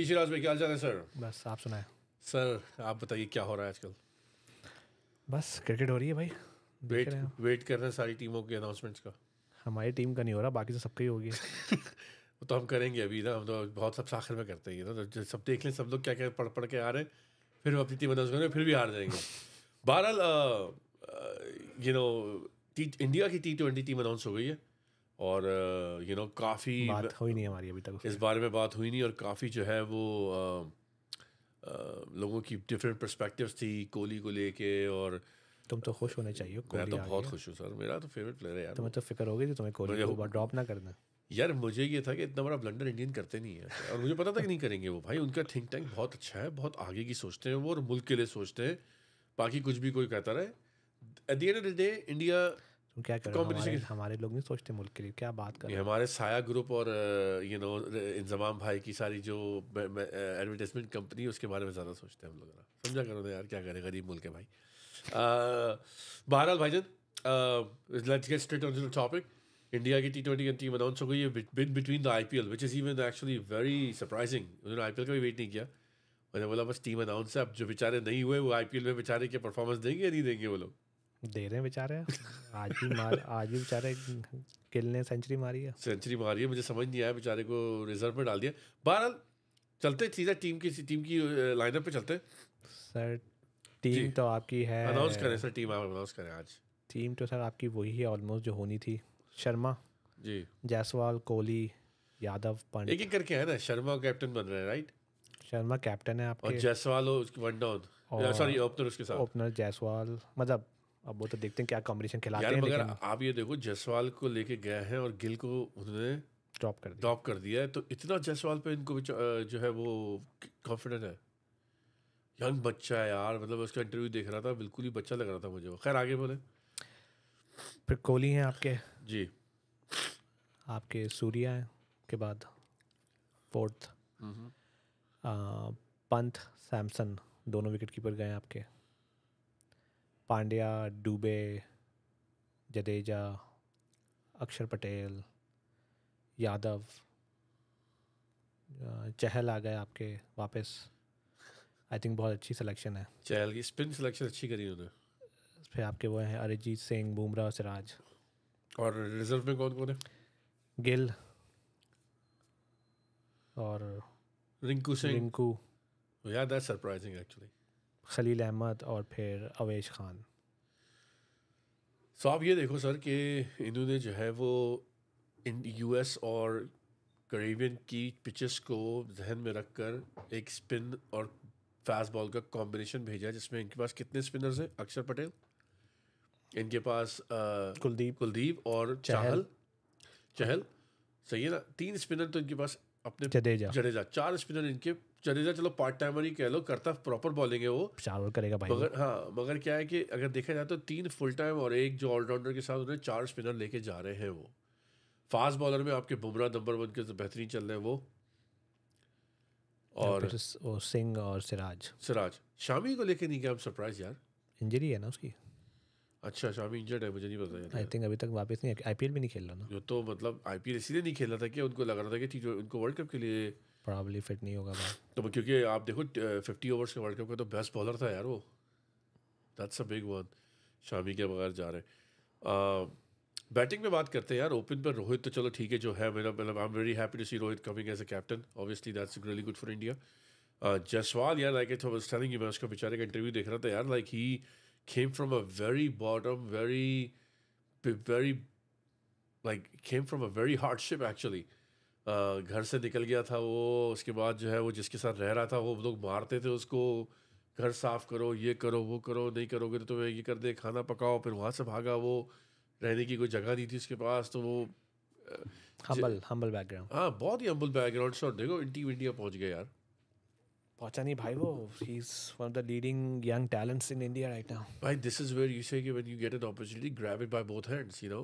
जी शिराज भाई क्या हाल चाल है सर बस आप सुनाए सर आप बताइए क्या हो रहा है आजकल बस क्रिकेट हो रही है भाई वेट वेट कर रहे हैं सारी टीमों के अनाउंसमेंट्स का हमारी टीम का नहीं हो रहा बाकी तो सबका ही हो गया तो हम करेंगे अभी ना हम तो बहुत सब आखिर में करते हैं ना तो सब देख लें सब लोग क्या क्या पढ़ पढ़ के आ रहे हैं फिर हम अपनी टीम अनाउंस करेंगे फिर भी हार जाएंगे बहरहाल यू नो इंडिया की टी ट्वेंटी टीम अनाउंस हो गई है और यू नो काफ़ी बात हुई नहीं हमारी अभी तक इस बारे में बात हुई नहीं और काफ़ी जो है वो आ, uh, आ, uh, लोगों की डिफरेंट परस्पेक्टिव थी कोहली को लेके और तुम तो खुश होने चाहिए मैं तो बहुत खुश हूँ सर मेरा तो फेवरेट प्लेयर है यार तुम्हें तो फिक्र हो गई थी तुम्हें कोहली को ड्रॉप ना करना यार मुझे ये था कि इतना बड़ा ब्लंडर इंडियन करते नहीं है और मुझे पता था कि नहीं करेंगे वो भाई उनका थिंक टैंक बहुत अच्छा है बहुत आगे की सोचते हैं वो और मुल्क के लिए सोचते हैं बाकी कुछ भी कोई कहता रहे at the end of the day India क्या कर हमारे, हमारे लोग नहीं सोचते मुल्क के लिए क्या बात कर हमारे साया ग्रुप और you uh, know uh, Inzamam भाई की सारी जो एडवर्टाइजमेंट कंपनी uh, है उसके बारे में ज़्यादा सोचते हैं हम लोग समझा करो ना यार क्या करें गरीब मुल्क है भाई बहरहाल भाईजन let's get straight on topic India की टी ट्वेंटी की टीम अनाउंस हो गई है बिन between the I P L which is even actually very surprising उन्होंने आई पी एल का भी वेट नहीं किया मैंने बोला बस टीम अनाउंस है अब जो बेचारे नहीं हुए वो आई पी एल में बेचारे के परफॉर्मेंस देंगे या नहीं देंगे वो लोग दे रहे हैं बेचारे आज भी मार आज भी बेचारे किल ने सेंचुरी मारी है सेंचुरी मारी है मुझे समझ नहीं आया बेचारे को रिजर्व में डाल दिया बहरहाल चलते सीधा टीम की टीम की लाइनअप पे चलते सर टीम तो आपकी है अनाउंस करें सर टीम आप अनाउंस करें आज टीम तो सर आपकी वही है ऑलमोस्ट जो होनी थी शर्मा जी जायसवाल कोहली यादव पांडे एक एक करके है ना शर्मा कैप्टन बन रहे हैं राइट शर्मा कैप्टन है आपके और जायसवाल हो उसकी वन डाउन सॉरी ओपनर उसके साथ ओपनर जायसवाल मतलब अब वो तो देखते हैं क्या कॉम्बिनेशन खिलाते यार हैं मगर आप ये देखो जसवाल को लेके गए हैं और गिल को उन्होंने ड्रॉप कर ड्रॉप कर दिया है तो इतना जसवाल पे इनको भी जो है वो कॉन्फिडेंट है यंग बच्चा है यार मतलब उसका इंटरव्यू देख रहा था बिल्कुल ही बच्चा लग रहा था मुझे वो खैर आगे बोले फिर कोहली हैं आपके जी आपके सूर्या हैं के बाद फोर्थ हम्म, हम्म। पंथ सैमसन दोनों विकेट कीपर गए आपके पांड्या डूबे जडेजा अक्षर पटेल यादव चहल आ गए आपके वापस आई थिंक बहुत अच्छी सिलेक्शन है चहल की स्पिन सिलेक्शन अच्छी करी उन्होंने फिर आपके वो हैं अरिजीत सिंह बुमराह सिराज और रिजर्व में कौन कौन है गिल और रिंकू सिंह रिंकू या that surprising actually Khaleel Ahmed और फिर अवेश खान सो आप ये देखो सर कि इन्होंने जो है वो इन एस और करेबियन की पिचेस को जहन में रख कर एक स्पिन और फास्ट बॉल का कॉम्बिनेशन भेजा जिसमें इनके पास कितने स्पिनर्स हैं अक्षर पटेल इनके पास कुलदीप कुलदीप और चहल चहल सही है ना तीन स्पिनर तो इनके पास अपने जडेजा जडेजा चार स्पिनर इनके जडेजा चलो पार्ट टाइमर ही कह लो करता प्रॉपर बॉलिंग है वो चार ओवर करेगा भाई मगर हाँ मगर क्या है कि अगर देखा जाए तो तीन फुल टाइम और एक जो ऑलराउंडर के साथ उन्हें चार स्पिनर लेके जा रहे हैं वो फास्ट बॉलर में आपके बुमराह नंबर वन के तो बेहतरीन चल रहे हैं वो और सिंह और सिराज सिराज शामी को लेके नहीं गया सरप्राइज यार इंजरी है ना उसकी अच्छा शामी इंजर्ड है मुझे नहीं पता आई थिंक अभी तक वापस नहीं आई पी भी नहीं खेल रहा ना जो तो मतलब आई पी इसीलिए नहीं खेल रहा था कि उनको लग रहा था कि उनको वर्ल्ड कप के लिए प्रॉब्ली फिट नहीं होगा तो क्योंकि आप देखो फिफ्टी ओवर्स के वर्ल्ड कप का तो बेस्ट बॉलर था यार वो that's a big one Shami के बगैर जा रहे बैटिंग में बात करते हैं यार ओपन पर रोहित तो चलो ठीक है जो है मेरा मतलब I am very happy to see Rohit coming as a captain obviously that's really good for India Jaiswal यार like it was telling you मैं उसका बेचारे का इंटरव्यू देख रहा था यार like he came from a very bottom very very like came from a very hardship actually घर से निकल गया था वो उसके बाद जो है वो जिसके साथ रह रहा था वो लोग मारते थे उसको घर साफ करो ये करो वो करो नहीं करोगे तो तुम्हें ये कर दे खाना पकाओ फिर वहाँ से भागा वो रहने की कोई जगह नहीं थी उसके पास तो वो हम्बल हम्बल बैकग्राउंड हाँ बहुत ही हम्बल बैकग्राउंड शॉट देखो इंटी इंडिया पहुँच गए यार पहुँचा नहीं भाई वो he is one of the leading young talents in India right now भाई this is where you say कि when you get an opportunity grab it by both hands you know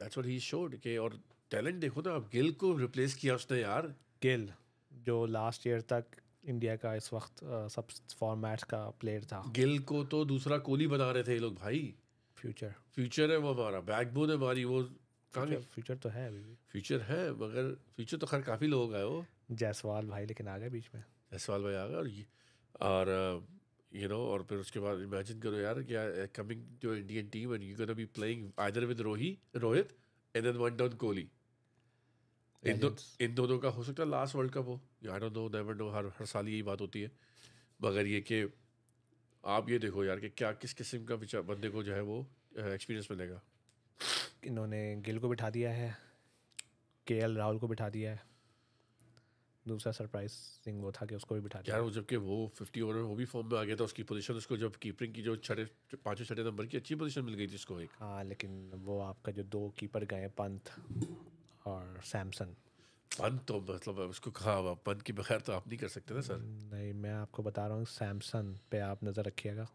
that's what he showed के और talent देखो तो अब गिल को replace किया उसने यार गिल जो लास्ट ईयर तक इंडिया का इस वक्त सब फॉर्मेट का प्लेयर था गिल को तो दूसरा कोहली बना रहे थे ये लोग भाई फ्यूचर फ्यूचर है वो हमारा बैकबोन है हमारी वो कहाँ फ्यूचर तो है अभी भी फ्यूचर है मगर फ्यूचर तो खैर काफ़ी लोग आए वो जायसवाल भाई लेकिन आ गए बीच में जायसवाल भाई आ गए और और यू नो और फिर उसके बाद इमेजिन करो यार क्या coming to Indian team and you can be playing either with रोही Rohit and then one down Kohli इन दो इन दोनों का हो सकता है लास्ट वर्ल्ड कप हो I don't know never know हर हर साल यही बात होती है मगर ये कि आप ये देखो यार कि क्या किस किस्म का बंदे को जो है वो एक्सपीरियंस मिलेगा इन्होंने गिल को बिठा दिया है के एल राहुल को बिठा दिया है दूसरा सरप्राइज सिंह वो था कि उसको भी बिठा दिया यार जबकि वो फिफ्टी ओवर वो भी फॉर्म में आ गया था उसकी पोजीशन उसको जब कीपरिंग की जो छठे पाँचों छठे नंबर की अच्छी पोजीशन मिल गई थी उसको एक हाँ लेकिन वो आपका जो दो कीपर गए पंथ और सैमसंग पन तो मतलब उसको कहा पन के बगैर तो आप नहीं कर सकते ना सर हम्म, नहीं मैं आपको बता रहा हूँ सैमसंग पे आप नज़र रखिएगा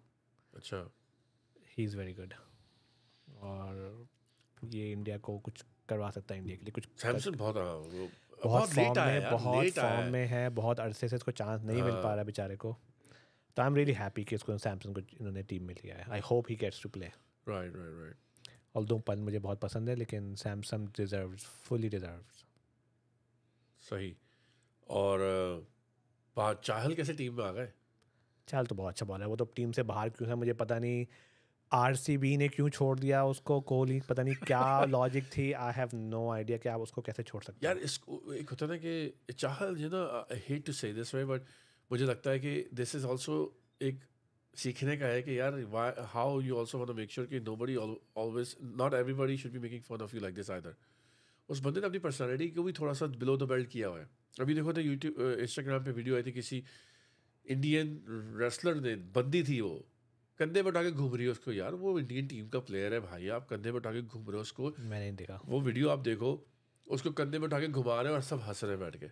अच्छा ही इज़ वेरी गुड और ये इंडिया को कुछ करवा सकता है इंडिया के लिए कुछ सैमसंग बहुत बहुत, बहुत फॉर्म में बहुत फॉर्म में है बहुत अरसे से इसको चांस नहीं मिल पा रहा हाँ। बेचारे को तो आई एम रियली हैप्पी कि इसको सैमसंग को इन्होंने टीम में लिया है I hope he gets to play right right right और दो पन मुझे बहुत पसंद है लेकिन सैमसंग डिजर्व फुली डिजर्व सही और चाहल कैसे टीम में आ गए चाहल तो बहुत अच्छा बॉलर है वो तो टीम से बाहर क्यों है मुझे पता नहीं आर ने क्यों छोड़ दिया उसको कोहली पता नहीं क्या लॉजिक थी आई हैव नो आइडिया कि आप उसको कैसे छोड़ सकते यार इसको एक होता ना कि Chahal you know hate to say this way but मुझे लगता है कि दिस इज ऑल्सो एक सीखने का है कि यार how you also want make sure कि nobody always not everybody should be making fun of you like this other उस बंदे ने अपनी पर्सनैलिटी को भी थोड़ा सा बिलो द बेल्ट किया हुआ है अभी देखो तो यूट्यूब इंस्टाग्राम पर वीडियो आई थी किसी इंडियन रेसलर ने बंदी थी वो कंधे पर उठा घूम रही है उसको यार वो इंडियन टीम का प्लेयर है भाई आप कंधे पर उठा घूम रहे हो उसको मैंने देखा वो वीडियो आप देखो उसको कंधे पर उठा घुमा रहे हो और सब हंस रहे हैं बैठ के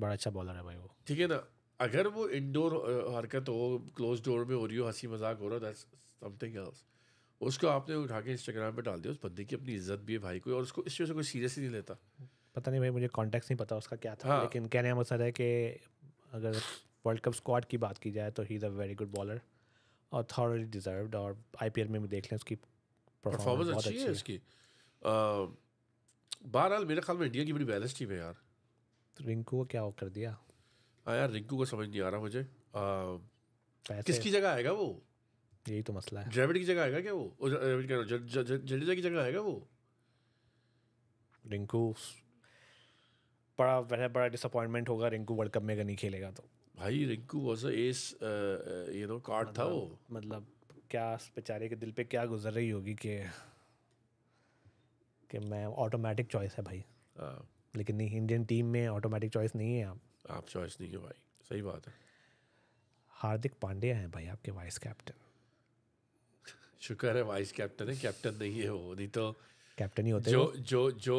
बड़ा अच्छा बॉलर है भाई वो ठीक है ना अगर वो इंडोर हरकत हो क्लोज डोर में हो रही हो हंसी मजाक हो रहा दैट्स समथिंग एल्स उसको आपने उठा के इंस्टाग्राम पे डाल दिया उस बंदे की अपनी इज्जत भी है भाई को और उसको इस वजह से कोई सीरियस ही नहीं लेता पता नहीं भाई मुझे कॉन्टेक्ट नहीं पता उसका क्या था हाँ. लेकिन कहने का मकसद है कि अगर वर्ल्ड कप स्क्वाड की बात की जाए तो he is a very good bowler और थॉरली डिजर्व और आई में भी देख लें उसकी परफॉर्मेंस अच्छी, अच्छी है उसकी बहरहाल मेरे ख्याल में इंडिया की बड़ी बैलेंस टीम है यार तो रिंकू को क्या कर दिया हाँ यार रिंकू को समझ नहीं आ रहा मुझे किसकी जगह आएगा वो यही तो मसला है ड्रेविड की जगह आएगा क्या वो जडेजा की जगह आएगा वो रिंकू बड़ा वैसे बड़ा डिसअपॉइंटमेंट होगा रिंकू वर्ल्ड कप में अगर नहीं खेलेगा तो भाई रिंकू वॉज अ एस ये तो कार्ड था वो मतलब, मतलब क्या बेचारे के दिल पे क्या गुजर रही होगी कि कि मैं ऑटोमेटिक चॉइस है भाई आ, हाँ। लेकिन नहीं इंडियन टीम में ऑटोमेटिक चॉइस नहीं है आप आप चॉइस नहीं हो भाई सही बात है हार्दिक पांड्या हैं भाई आपके वाइस कैप्टन शुक्र है वाइस कैप्टन है कैप्टन नहीं है वो नहीं तो कैप्टन ही होते जो जो जो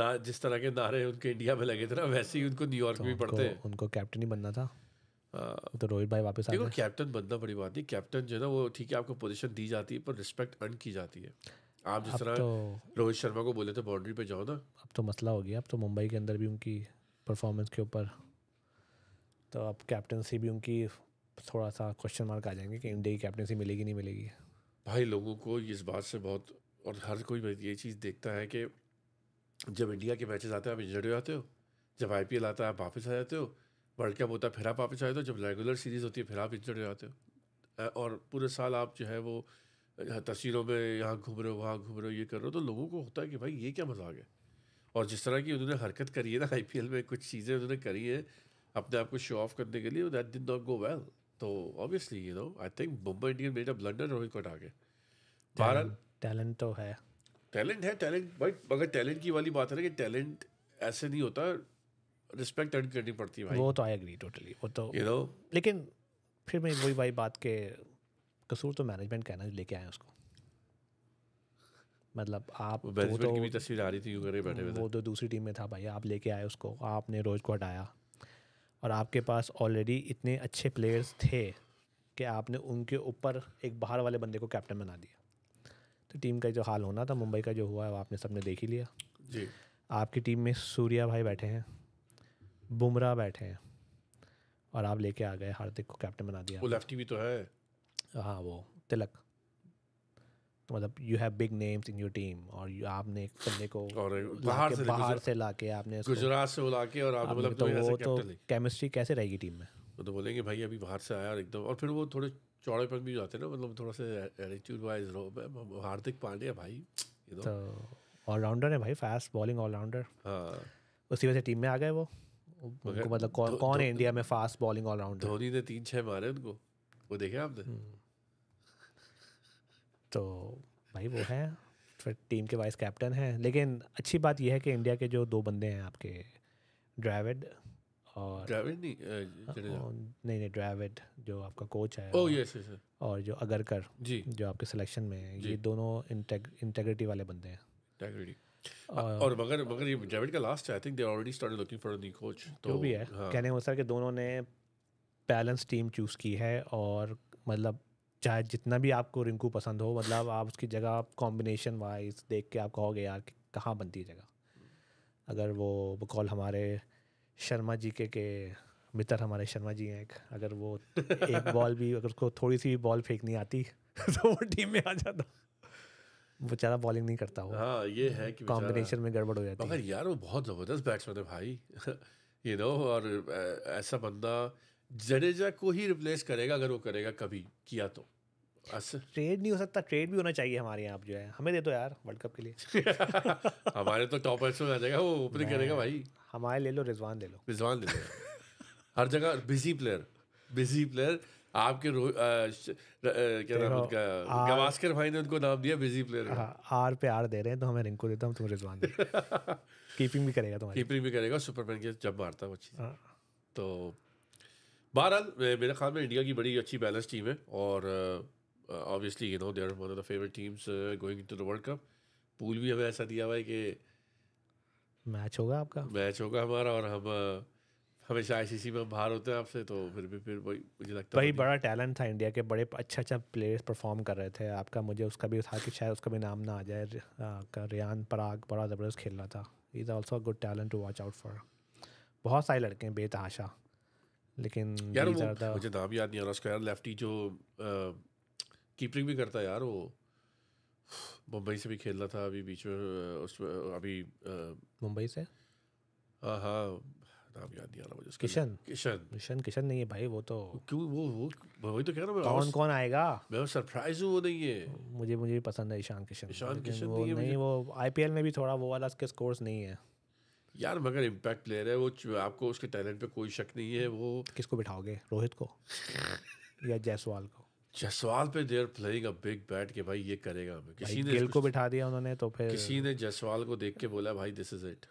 ना जिस तरह के नारे उनके इंडिया में लगे थे ना वैसे ही उनको न्यूयॉर्क तो में पड़ते हैं उनको कैप्टन ही बनना था हाँ। तो रोहित भाई वापस देखो कैप्टन बनना बड़ी बात नहीं कैप्टन जो है ना वो ठीक है आपको पोजीशन दी जाती है पर रिस्पेक्ट अर्न की जाती है आप जिस तरह तो, रोहित शर्मा को बोले थे बाउंड्री पे जाओ ना अब तो मसला हो गया अब तो मुंबई के अंदर भी उनकी परफॉर्मेंस के ऊपर तो अब कैप्टनसी भी उनकी थोड़ा सा क्वेश्चन मार्क आ जाएंगे कि इंडिया की कैप्टनसी मिलेगी नहीं मिलेगी भाई लोगों को इस बात से बहुत और हर कोई ये चीज़ देखता है कि जब इंडिया के मैचेस आते हैं आप इंजर्ड हो जाते हो जब आई आता है आप वापस आ जाते हो वर्ल्ड कप होता है फिर आप वापस आ जाते हो जब रेगुलर सीरीज़ होती है फिर आप इंजर्ड हो जाते हो और पूरे साल आप जो है वो तस्वीरों में यहाँ घूम रहे हो वहाँ घूम रहे हो ये कर रहे हो तो लोगों को होता है कि भाई ये क्या मजाक है और जिस तरह की उन्होंने हरकत करी है ना आई में कुछ चीज़ें उन्होंने करी हैं अपने आप को शो ऑफ करने के लिए that did not go well तो obviously you know I think Mumbai Indian made a blunder Rohit को आगे के बहरहाल टैलेंट तो है टैलेंट है टैलेंट बट मगर टैलेंट की वाली बात है ना कि टैलेंट ऐसे नहीं होता रिस्पेक्ट अर्न करनी पड़ती है भाई वो तो आई एग्री टोटली वो तो यू नो लेकिन फिर मैं वही भाई बात के कसूर तो मैनेजमेंट का ना लेके आए उसको मतलब आप मैनेजमेंट तो, की भी तस्वीर आ रही थी यूं करके बैठे हुए वो तो दूसरी टीम में था भाई आप लेके आए उसको आपने रोज को हटाया और आपके पास ऑलरेडी इतने अच्छे प्लेयर्स थे कि आपने उनके ऊपर एक बाहर वाले बंदे को कैप्टन बना दिया तो टीम का जो हाल होना था मुंबई का जो हुआ है वो आपने सबने देख ही लिया जी आपकी टीम में सूर्या भाई बैठे हैं बुमराह बैठे हैं और आप लेके आ गए हार्दिक को कैप्टन बना दिया वो लेफ्टी भी तो है हाँ वो तिलक तो मतलब you have big names in your team और यू आपने एक बंदे को और बाहर से बाहर से लाके आपने गुजरात से बुला के और आप मतलब तो वो तो केमिस्ट्री कैसे रहेगी टीम में वो तो बोलेंगे भाई अभी बाहर से आया और एकदम और फिर वो थोड़े चौड़ेपन भी जाते ना मतलब थोड़ा सा एटीट्यूड वाइज रो हार्दिक पांड्या भाई तो ऑलराउंडर है भाई फास्ट बॉलिंग ऑलराउंडर हाँ उसी वजह से टीम में आ गए वो उनको मतलब कौन कौन है इंडिया में फास्ट बॉलिंग ऑलराउंडर धोनी ने तीन छः मारे उनको वो देखे आपने हम्म। तो भाई वो है फिर टीम के वाइस कैप्टन हैं लेकिन अच्छी बात यह है कि इंडिया के जो दो बंदे हैं आपके ड्राविड और ड्राविड हाँ, नहीं नहीं नहीं ड्राविड जो आपका कोच है ओह यस यस और जो अगरकर जी जो आपके सिलेक्शन में है ये दोनों इंटेग्रिटी वाले बंदे हैं और मगर मगर ये ड्राविड का last I think they already started looking for a new coach तो भी है हाँ। कहने को सर मतलब कि दोनों ने बैलेंस टीम चूज की है और मतलब चाहे जितना भी आपको रिंकू पसंद हो मतलब आप उसकी जगह कॉम्बिनेशन वाइज देख के आप कहोगे यार कि कहाँ बनती है जगह अगर वो बकौल हमारे शर्मा जी के के मित्र हमारे शर्मा जी हैं एक अगर वो एक बॉल भी अगर उसको थोड़ी सी बॉल फेंकनी आती तो वो टीम में आ जाता बेचारा बॉलिंग नहीं करता वो हाँ ये है कि कॉम्बिनेशन में गड़बड़ हो जाती है यार वो बहुत ज़बरदस्त बैट्समैन है भाई यू नो और ऐसा बंदा जडेजा को ही रिप्लेस करेगा अगर वो करेगा कभी किया तो ट्रेड नहीं हो सकता ट्रेड भी होना चाहिए हमारे यहाँ जो है हमें दे दो यार वर्ल्ड कप के लिए हमारे तो टॉप में आ जाएगा वो ओपनिंग करेगा भाई हमारे ले लो रिजवान ले लो रिजवान ले लो हर जगह बिजी प्लेयर बिजी प्लेयर आपके रो, क्या नाम उनका गवास्कर भाई ने उनको नाम दिया बिजी प्लेयर हाँ, आर पे आर दे रहे हैं तो हमें रिंकू देता हूँ तुम रिजवान कीपिंग भी करेगा तुम्हारी कीपिंग भी करेगा सुपरमैन के जब मारता वो चीज़ हाँ। तो बहरहाल मेरे ख्याल में इंडिया की बड़ी अच्छी बैलेंस टीम है और obviously you know there one of the favourite teams going to the world cup पूल भी हमें ऐसा दिया हुआ है कि मैच होगा आपका मैच होगा हमारा और हम uh, हमेशा आईसीसी में बाहर होते हैं आपसे तो फिर भी फिर वही मुझे लगता है भाई बड़ा टैलेंट था इंडिया के बड़े अच्छा अच्छा प्लेयर्स परफॉर्म कर रहे थे आपका मुझे उसका भी था कि शायद उसका भी नाम ना आ जाए आपका रियान पराग बड़ा ज़बरदस्त खेल रहा था is also good talent to watch out for बहुत सारे लड़के हैं बेतहाशा लेकिन यार वो मुझे नाम याद नहीं आ रहा उसका यार लेफ्टी जो कीपिंग भी करता है यार वो मुंबई से भी खेल रहा था अभी बीच में उस अभी मुंबई से हाँ हाँ नाम याद नहीं आ रहा मुझे किशन किशन किशन किशन नहीं है भाई वो तो क्यों वो वो वही तो कह रहा हूँ कौन कौन आएगा मैं सरप्राइज हूँ वो नहीं है मुझे मुझे भी पसंद है ईशान किशन ईशान किशन वो नहीं वो आईपीएल में भी थोड़ा वो वाला उसके स्कोर्स नहीं है यार मगर इम्पैक्ट ले रहे हैं वो आपको उसके टैलेंट पे कोई शक नहीं है वो किसको बिठाओगे रोहित को या जयसवाल को जयसवाल पे there playing a big bat के भाई ये करेगा हमें किसी ने गिल को बिठा दिया उन्होंने तो फिर किसी ने जायसवाल को देख के बोला भाई दिस इज इट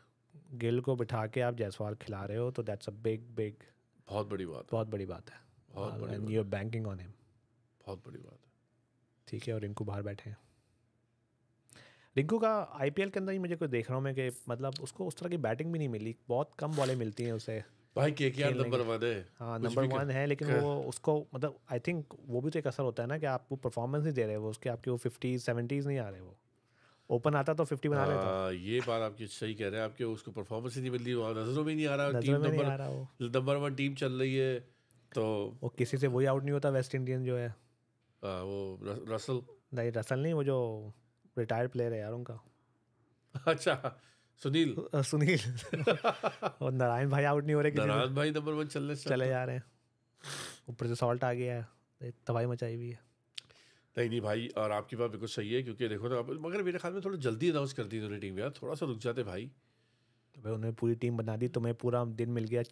गिल को बिठा के आप जायसवाल खिला रहे हो तो दैट्स अ बिग बिग बहुत बड़ी बात बहुत बड़ी बात है बहुत बड़ी बैंकिंग ऑन हिम बहुत बड़ी बात है ठीक है और इनको बाहर बैठे हैं रिंकू का आईपीएल के अंदर ही मुझे कोई देख रहा हूँ मैं कि मतलब उसको उस तरह की बैटिंग भी नहीं मिली बहुत कम बॉलें मिलती हैं उसे भाई के के नंबर वन है हाँ नंबर वन है लेकिन वो उसको मतलब आई थिंक वो भी तो एक असर होता है ना कि आप वो परफॉर्मेंस नहीं दे रहे वो उसके आपके वो फिफ्टी सेवेंटीज नहीं आ रहे वो ओपन आता तो फिफ्टी बना लेता हाँ, ये बात आपकी सही कह रहे हैं आपके उसको परफॉर्मेंस ही नहीं मिल रही नजरों में नहीं आ रहा team number number one team चल रही है तो वो किसी से वही आउट नहीं होता वेस्ट इंडियन जो है आ, हाँ, वो रसल नहीं रसल नहीं वो जो रिटायर्ड प्लेयर है यार उनका अच्छा सुनील सुनील और नारायण भाई आउट नहीं हो रहे किसी भाई नंबर वन चलने चले जा रहे हैं ऊपर से सॉल्ट आ गया है तबाही मचाई हुई है नहीं नहीं भाई और आपकी बात बिल्कुल सही है क्योंकि देखो ना तो आप- मगर मेरे ख्याल में थोड़ा जल्दी अनाउंस कर दी इन्होंने टीम यार थोड़ा सा रुक जाते भाई तो भाई उन्होंने पूरी टीम बना दी तुम्हें तो पूरा दिन मिल गया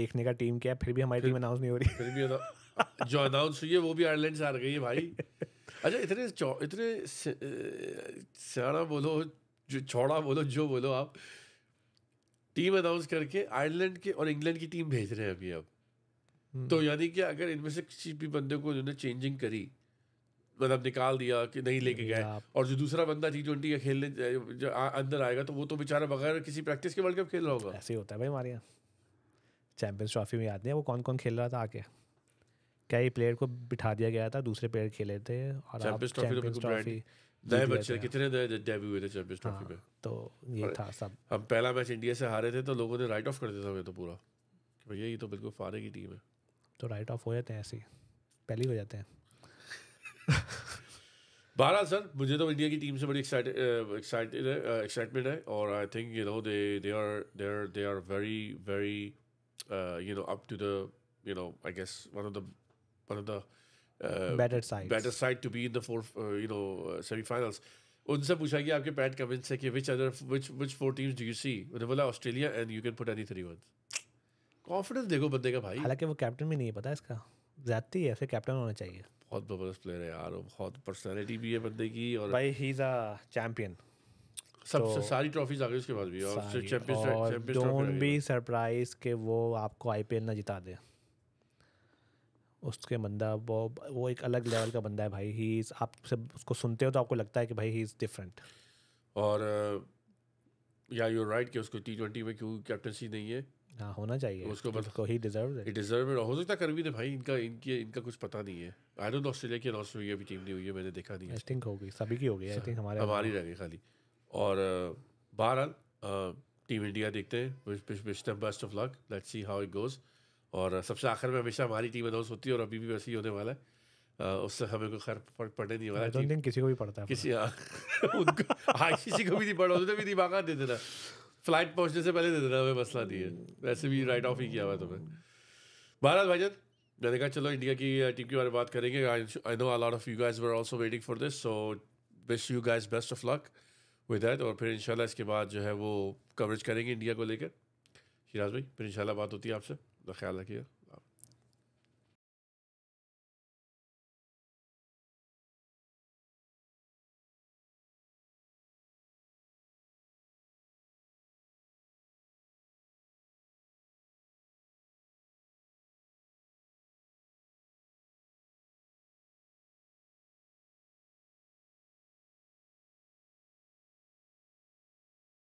देखने का टीम क्या फिर भी हमारी टीम अनाउंस नहीं हो रही फिर भी जॉर्दान सुइए वो भी आयरलैंड से आ गई है भाई अच्छा इतने इतने सारा बोलो जो छोड़ा बोलो जो बोलो आप टीम अनाउंस करके आयरलैंड के और इंग्लैंड की टीम भेज रहे हैं अभी अब हम्म। तो यानी कि अगर इनमें से किसी भी बंदे को उन्होंने चेंजिंग करी मतलब निकाल दिया कि नहीं लेके गए और जो दूसरा बंदा टी ट्वेंटी का खेलने अंदर आएगा तो वो तो बेचारा बगैर किसी प्रैक्टिस के वर्ल्ड कप खेल रहा होगा ऐसे ही होता है भाई हमारे यहाँ चैंपियंस ट्रॉफी में याद नहीं है वो कौन कौन खेल रहा था आके क्या ये प्लेयर को बिठा दिया गया था दूसरे प्लेयर खेले थे और चैंपियंस तो बच्चे कितने डेब्यू हुए थे चैंपियंस हाँ, ट्रॉफी तो ये था सब हम पहला मैच इंडिया से हारे थे तो लोगों ने राइट ऑफ कर दिया था तो पूरा भैया ये तो बिल्कुल फारे की टीम है तो राइट ऑफ हो जाते हैं ऐसे पहले हो जाते हैं सर मुझे तो इंडिया की टीम से बड़ी एक्साइटेड एक्साइटमेंट है और I think you know they they are they are they are very very you know up to the you know I guess one of the one of the uh, better side better side to be in the four uh, you know uh, semi finals उनसे पूछा गया आपके PAT Cummins से कि which other which which four teams do you see उन्होंने बोला Australia and you can put any three ones confidence देखो बंदे का भाई हालांकि वो कैप्टन भी नहीं है पता इसका जाती है फिर कैप्टन होना चाहिए बहुत जबरदस्त प्लेयर है यार बहुत पर्सनालिटी भी है बंदे की और भाई ही इज अ चैंपियन सब तो, सारी ट्रॉफीज आ गई उसके पास भी और champions champions don't be surprise के वो आपको आईपीएल ना जिता दे उसके बंदा वो वो एक अलग लेवल का बंदा है भाई ही इज़ आप सब उसको सुनते हो तो आपको लगता है कि भाई ही इज़ डिफरेंट और या यू राइट कि उसको टी ट्वेंटी में क्यों कैप्टनसी नहीं है हाँ होना चाहिए उसको बस को ही डिजर्व है डिजर्व हो सकता कर भी दे भाई इनका इनकी इनका कुछ पता नहीं है आई डोंट ऑस्ट्रेलिया की ऑस्ट्रेलिया हुई टीम नहीं हुई है मैंने देखा नहीं आई थिंक हो गई सभी की हो गई आई थिंक हमारे हमारी रह गई खाली और uh, बहरहाल टीम uh, इंडिया देखते हैं best of luck let's see how it goes और सबसे आखिर में हमेशा हमारी टीम अनाउंस होती है और अभी भी वैसे ही होने वाला है उससे हमें कोई खैर फर्क नहीं वाला दिन तो किसी को भी पड़ता है किसी हाँ, उनको हाँ किसी को भी नहीं पड़ा उसने भी दिमाग दे देना फ्लाइट पहुंचने से पहले दे देना हमें मसला नहीं है वैसे भी राइट ऑफ ही किया हुआ तुम्हें बहरहाल भाईजान मैंने कहा चलो इंडिया की टीम के बारे में बात करेंगे I know a lot of you guys were also waiting for this so wish you guys best of luck with that और फिर इंशाल्लाह इसके बाद जो है वो कवरेज करेंगे इंडिया को लेकर शिराज भाई फिर इंशाल्लाह बात होती है आपसे de geiler hier